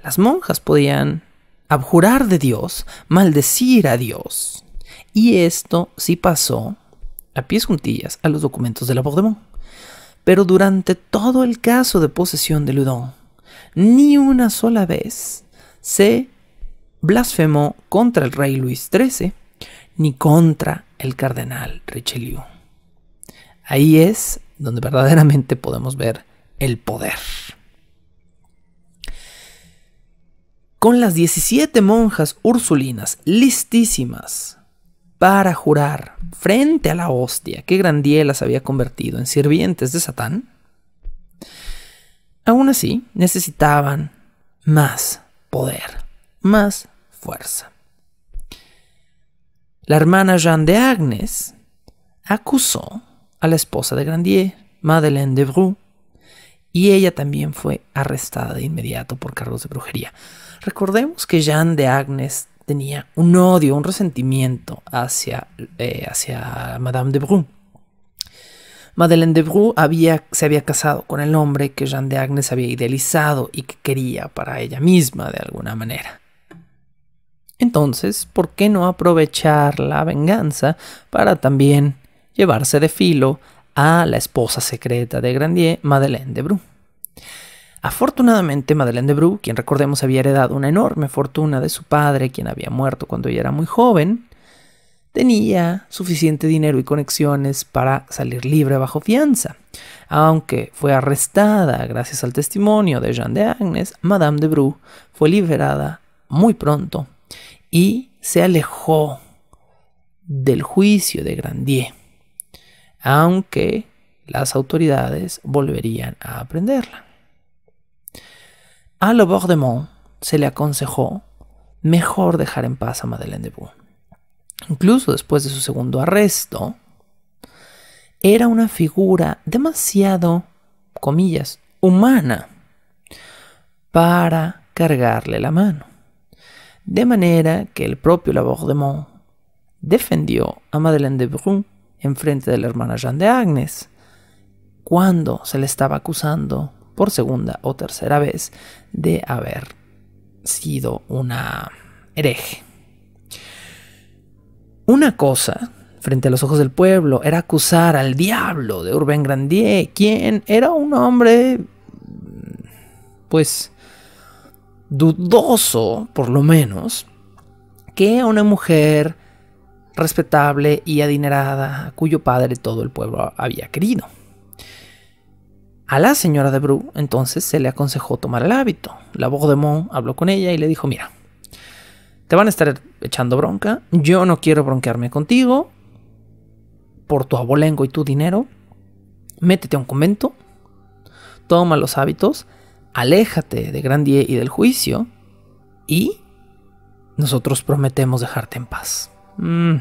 Las monjas podían abjurar de Dios, maldecir a Dios, y esto sí pasó a pies juntillas a los documentos de la Bordemont. Pero durante todo el caso de posesión de Ludon, ni una sola vez se blasfemó contra el rey Luis XIII ni contra el cardenal Richelieu. Ahí es donde verdaderamente podemos ver el poder. Con las 17 monjas ursulinas listísimas para jurar frente a la hostia que Grandier las había convertido en sirvientes de Satán, aún así necesitaban más poder, más fuerza. La hermana Jeanne de Agnes acusó a la esposa de Grandier, Madeleine de Brou, y ella también fue arrestada de inmediato por cargos de brujería. Recordemos que Jeanne de Agnes tenía un odio, un resentimiento hacia, eh, hacia Madame de Brun. Madeleine de Brun había, se había casado con el hombre que Jean de Agnes había idealizado y que quería para ella misma de alguna manera. Entonces, ¿por qué no aprovechar la venganza para también llevarse de filo a la esposa secreta de Grandier, Madeleine de Brun? Afortunadamente, Madeleine de Bru, quien recordemos había heredado una enorme fortuna de su padre, quien había muerto cuando ella era muy joven, tenía suficiente dinero y conexiones para salir libre bajo fianza. Aunque fue arrestada gracias al testimonio de Jean de Agnes, Madame de Bru fue liberada muy pronto y se alejó del juicio de Grandier, aunque las autoridades volverían a aprenderla. A Mon se le aconsejó mejor dejar en paz a Madeleine de Bou. Incluso después de su segundo arresto, era una figura demasiado, comillas, humana para cargarle la mano. De manera que el propio Labordemont defendió a Madeleine de Brun en frente de la hermana Jeanne de Agnes cuando se le estaba acusando por segunda o tercera vez de haber sido una hereje. Una cosa, frente a los ojos del pueblo, era acusar al diablo de Urbain Grandier, quien era un hombre, pues, dudoso, por lo menos, que una mujer respetable y adinerada, cuyo padre todo el pueblo había querido. A la señora de Bru entonces se le aconsejó tomar el hábito. La Mon habló con ella y le dijo, mira, te van a estar echando bronca, yo no quiero bronquearme contigo, por tu abolengo y tu dinero, métete a un convento, toma los hábitos, aléjate de Grandier y del juicio, y nosotros prometemos dejarte en paz. Mm,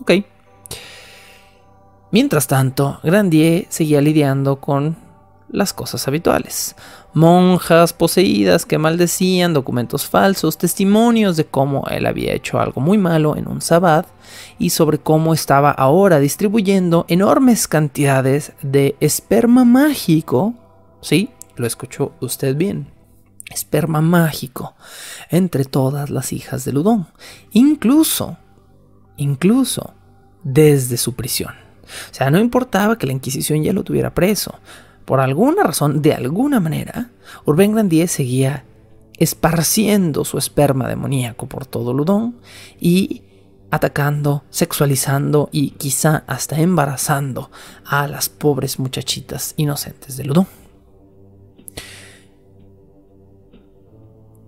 ok. Mientras tanto, Grandier seguía lidiando con las cosas habituales. Monjas poseídas que maldecían, documentos falsos, testimonios de cómo él había hecho algo muy malo en un sabbat y sobre cómo estaba ahora distribuyendo enormes cantidades de esperma mágico. Sí, lo escuchó usted bien. Esperma mágico entre todas las hijas de Ludón. Incluso, incluso desde su prisión. O sea, no importaba que la Inquisición ya lo tuviera preso. Por alguna razón, de alguna manera, Urbain Grandier seguía esparciendo su esperma demoníaco por todo Ludón y atacando, sexualizando y quizá hasta embarazando a las pobres muchachitas inocentes de Ludón.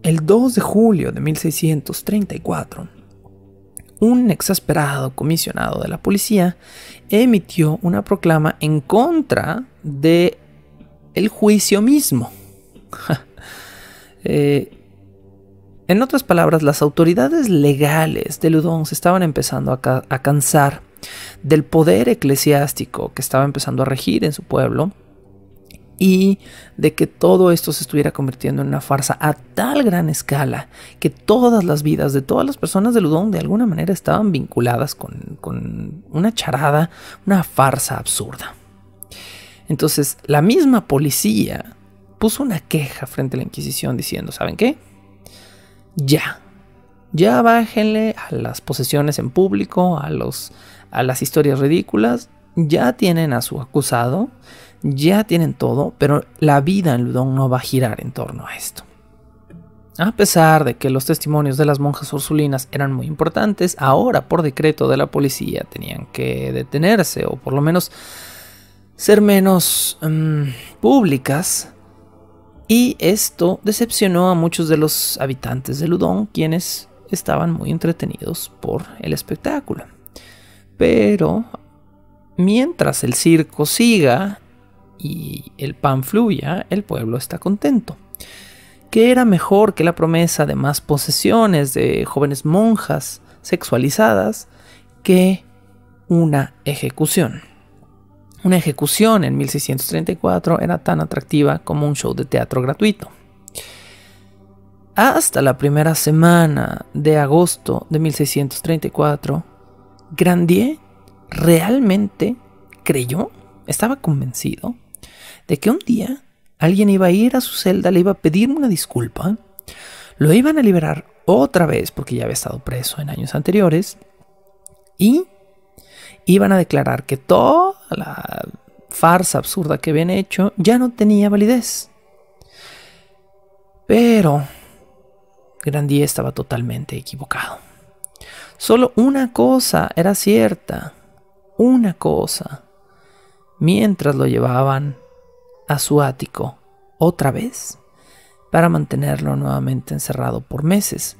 El 2 de julio de 1634, un exasperado comisionado de la policía emitió una proclama en contra de el juicio mismo. Eh, en otras palabras, las autoridades legales de Ludón se estaban empezando a cansar del poder eclesiástico que estaba empezando a regir en su pueblo y de que todo esto se estuviera convirtiendo en una farsa a tal gran escala que todas las vidas de todas las personas de Ludón de alguna manera estaban vinculadas con, una charada, una farsa absurda. Entonces la misma policía puso una queja frente a la Inquisición diciendo, ¿saben qué? Ya, ya bájenle a las posesiones en público, a, los, a las historias ridículas, ya tienen a su acusado, ya tienen todo, pero la vida en Ludón no va a girar en torno a esto. A pesar de que los testimonios de las monjas ursulinas eran muy importantes, ahora por decreto de la policía tenían que detenerse o por lo menos ser menos mm, públicas. Y esto decepcionó a muchos de los habitantes de Ludón, quienes estaban muy entretenidos por el espectáculo. Pero mientras el circo siga, y el pan fluya, el pueblo está contento. ¿Qué era mejor que la promesa de más posesiones de jóvenes monjas sexualizadas que una ejecución? Una ejecución en 1634 era tan atractiva como un show de teatro gratuito. Hasta la primera semana de agosto de 1634, Grandier realmente creyó, estaba convencido, de que un día alguien iba a ir a su celda, le iba a pedir una disculpa, lo iban a liberar otra vez porque ya había estado preso en años anteriores y iban a declarar que toda la farsa absurda que habían hecho ya no tenía validez. Pero Grandí estaba totalmente equivocado. Solo una cosa era cierta, una cosa. Mientras lo llevaban a su ático otra vez para mantenerlo nuevamente encerrado por meses,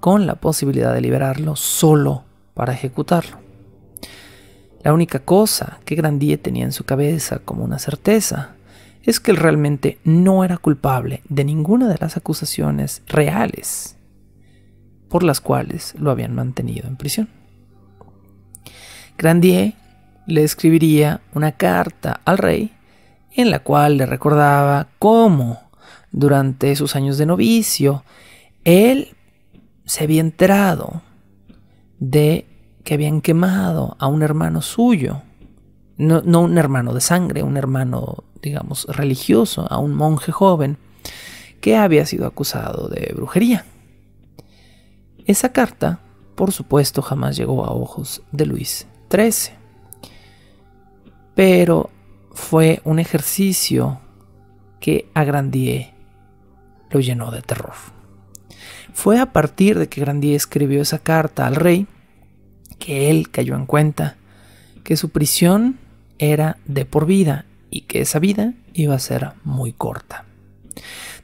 con la posibilidad de liberarlo solo para ejecutarlo. La única cosa que Grandier tenía en su cabeza como una certeza es que él realmente no era culpable de ninguna de las acusaciones reales por las cuales lo habían mantenido en prisión. Grandier le escribiría una carta al rey en la cual le recordaba cómo, durante sus años de novicio, él se había enterado de que habían quemado a un hermano suyo, no, no un hermano de sangre, un hermano, digamos, religioso, a un monje joven, que había sido acusado de brujería. Esa carta, por supuesto, jamás llegó a ojos de Luis XIII. Pero fue un ejercicio que a Grandier lo llenó de terror. Fue a partir de que Grandier escribió esa carta al rey que él cayó en cuenta que su prisión era de por vida y que esa vida iba a ser muy corta.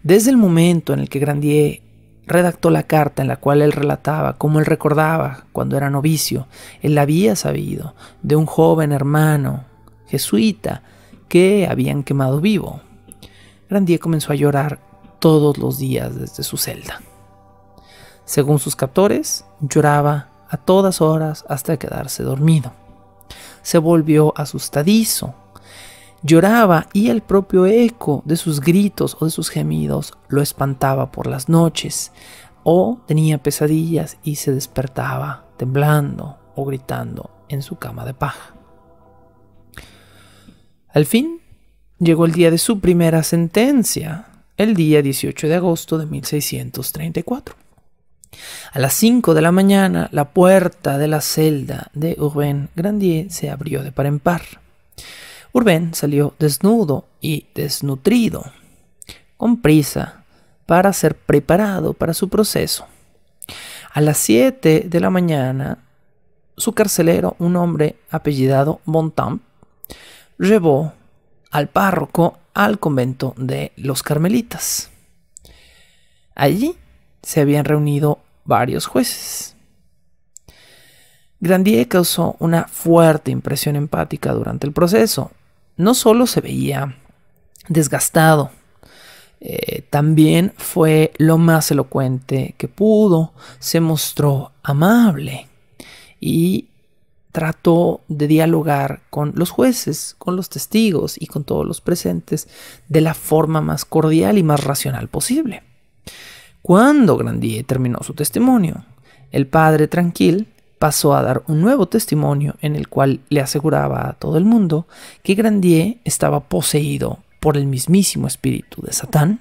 Desde el momento en el que Grandier redactó la carta en la cual él relataba cómo él recordaba cuando era novicio, él había sabido de un joven hermano jesuita que habían quemado vivo. Grandier comenzó a llorar todos los días desde su celda. Según sus captores, lloraba a todas horas hasta quedarse dormido. Se volvió asustadizo. Lloraba y el propio eco de sus gritos o de sus gemidos lo espantaba por las noches, o tenía pesadillas y se despertaba temblando o gritando en su cama de paja. Al fin, llegó el día de su primera sentencia, el día 18 de agosto de 1634. A las 5 de la mañana, la puerta de la celda de Urbain Grandier se abrió de par en par. Urbain salió desnudo y desnutrido, con prisa, para ser preparado para su proceso. A las 7 de la mañana, su carcelero, un hombre apellidado Montamp, llevó al párroco al convento de los carmelitas. Allí se habían reunido varios jueces. Grandier causó una fuerte impresión empática durante el proceso. No solo se veía desgastado, eh, también fue lo más elocuente que pudo, se mostró amable y trató de dialogar con los jueces, con los testigos y con todos los presentes de la forma más cordial y más racional posible. Cuando Grandier terminó su testimonio, el padre Tranquil pasó a dar un nuevo testimonio en el cual le aseguraba a todo el mundo que Grandier estaba poseído por el mismísimo espíritu de Satán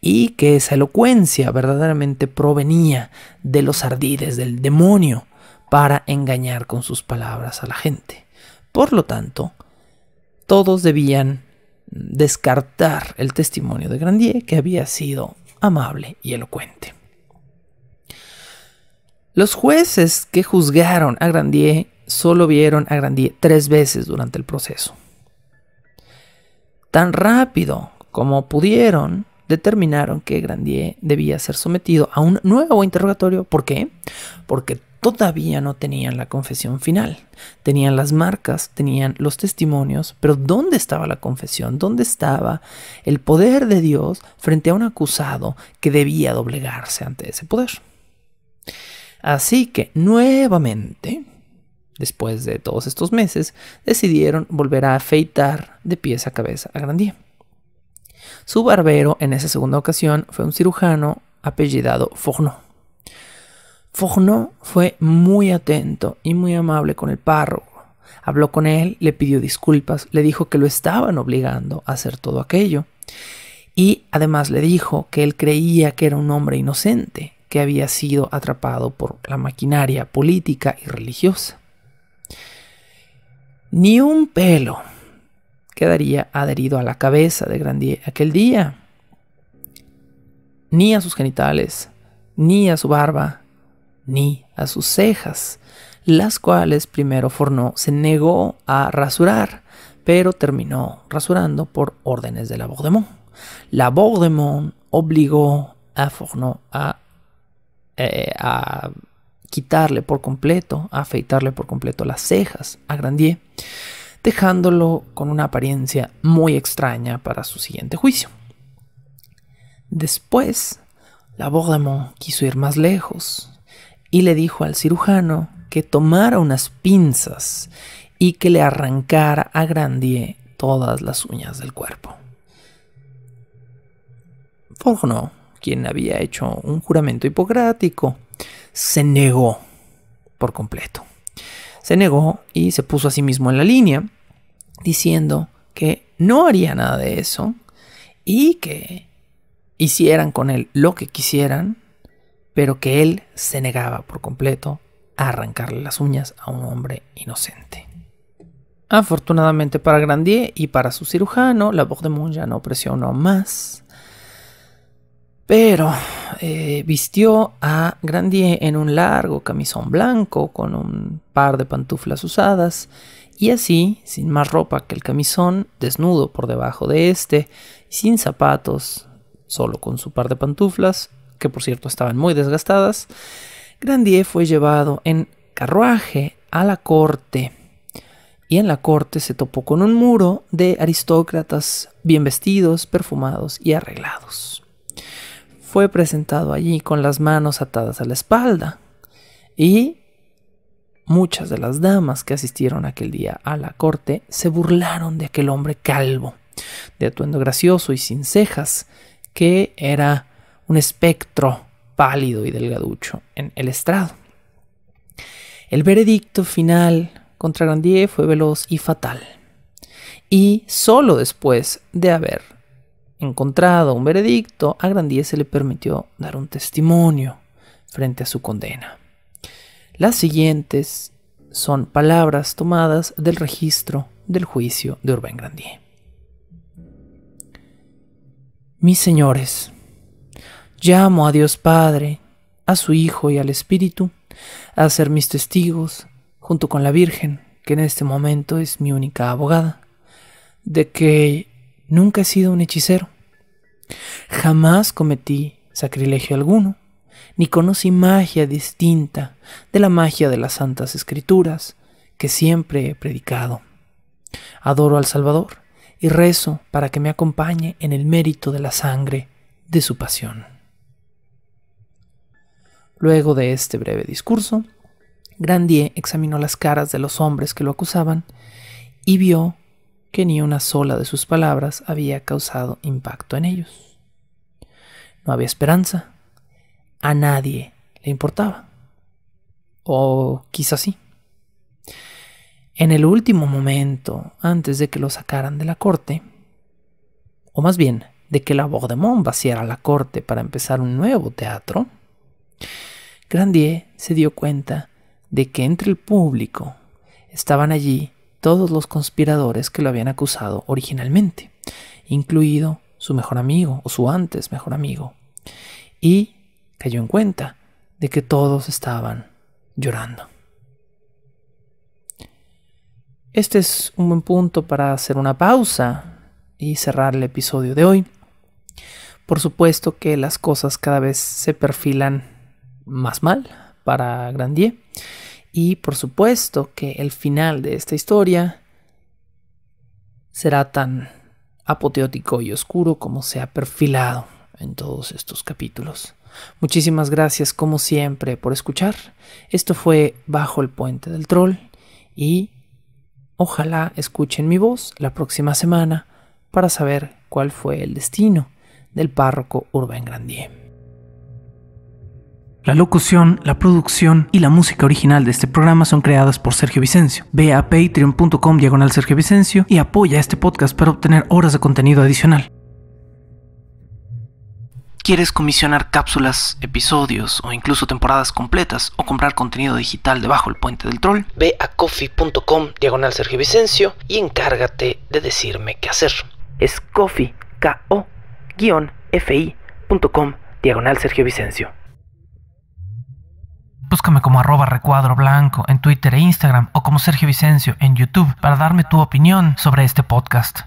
y que esa elocuencia verdaderamente provenía de los ardides del demonio para engañar con sus palabras a la gente. Por lo tanto, todos debían descartar el testimonio de Grandier, que había sido amable y elocuente. Los jueces que juzgaron a Grandier solo vieron a Grandier tres veces durante el proceso. Tan rápido como pudieron, determinaron que Grandier debía ser sometido a un nuevo interrogatorio. ¿Por qué? Porque todavía no tenían la confesión final. Tenían las marcas, tenían los testimonios, pero ¿dónde estaba la confesión? ¿Dónde estaba el poder de Dios frente a un acusado que debía doblegarse ante ese poder? Así que nuevamente, después de todos estos meses, decidieron volver a afeitar de pies a cabeza a Grandía. Su barbero en esa segunda ocasión fue un cirujano apellidado Fourneau. Fourneau fue muy atento y muy amable con el párroco. Habló con él, le pidió disculpas, le dijo que lo estaban obligando a hacer todo aquello. Y además le dijo que él creía que era un hombre inocente, que había sido atrapado por la maquinaria política y religiosa. Ni un pelo quedaría adherido a la cabeza de Grandier aquel día, ni a sus genitales, ni a su barba, ni a sus cejas, las cuales primero Fornó se negó a rasurar, pero terminó rasurando por órdenes de la Bordemont La Bordemont obligó a Fornó a, eh, a quitarle por completo, a afeitarle por completo las cejas a Grandier, dejándolo con una apariencia muy extraña para su siguiente juicio. Después, la Bordemont quiso ir más lejos y le dijo al cirujano que tomara unas pinzas y que le arrancara a Grandier todas las uñas del cuerpo. Forno, quien había hecho un juramento hipocrático, se negó por completo. Se negó y se puso a sí mismo en la línea, diciendo que no haría nada de eso y que hicieran con él lo que quisieran, pero que él se negaba por completo a arrancarle las uñas a un hombre inocente. Afortunadamente para Grandier y para su cirujano, la Bourdemont ya no presionó más, pero eh, vistió a Grandier en un largo camisón blanco con un par de pantuflas usadas y así, sin más ropa que el camisón, desnudo por debajo de este, sin zapatos, solo con su par de pantuflas, que por cierto estaban muy desgastadas, Grandier fue llevado en carruaje a la corte y en la corte se topó con un muro de aristócratas bien vestidos, perfumados y arreglados. Fue presentado allí con las manos atadas a la espalda y muchas de las damas que asistieron aquel día a la corte se burlaron de aquel hombre calvo, de atuendo gracioso y sin cejas, que era un espectro pálido y delgaducho en el estrado. El veredicto final contra Grandier fue veloz y fatal. Y solo después de haber encontrado un veredicto, a Grandier se le permitió dar un testimonio frente a su condena. Las siguientes son palabras tomadas del registro del juicio de Urbain Grandier. Mis señores, Llamo a Dios Padre, a su Hijo y al Espíritu a ser mis testigos, junto con la Virgen, que en este momento es mi única abogada, de que nunca he sido un hechicero. Jamás cometí sacrilegio alguno, ni conocí magia distinta de la magia de las Santas Escrituras que siempre he predicado. Adoro al Salvador y rezo para que me acompañe en el mérito de la sangre de su pasión. Luego de este breve discurso, Grandier examinó las caras de los hombres que lo acusaban y vio que ni una sola de sus palabras había causado impacto en ellos. No había esperanza. A nadie le importaba. O quizás sí. En el último momento, antes de que lo sacaran de la corte, o más bien de que la Vaudemont vaciara la corte para empezar un nuevo teatro, Grandier se dio cuenta de que entre el público estaban allí todos los conspiradores que lo habían acusado originalmente, incluido su mejor amigo o su antes mejor amigo. Y cayó en cuenta de que todos estaban llorando. Este es un buen punto para hacer una pausa y cerrar el episodio de hoy. Por supuesto que las cosas cada vez se perfilan más mal para Grandier. Y por supuesto que el final de esta historia será tan apoteótico y oscuro como se ha perfilado en todos estos capítulos. Muchísimas gracias como siempre por escuchar. Esto fue Bajo el Puente del Troll y ojalá escuchen mi voz la próxima semana para saber cuál fue el destino del párroco Urbain Grandier. La locución, la producción y la música original de este programa son creadas por Sergio Vicencio. Ve a patreon.com diagonal Sergio Vicencio y apoya este podcast para obtener horas de contenido adicional. ¿Quieres comisionar cápsulas, episodios o incluso temporadas completas o comprar contenido digital debajo del puente del troll? Ve a coffee.com diagonal Sergio Vicencio y encárgate de decirme qué hacer. Es coffee, K-O, f diagonal Sergio Vicencio. Búscame como arroba recuadro blanco en Twitter e Instagram o como Sergio Vicencio en YouTube para darme tu opinión sobre este podcast.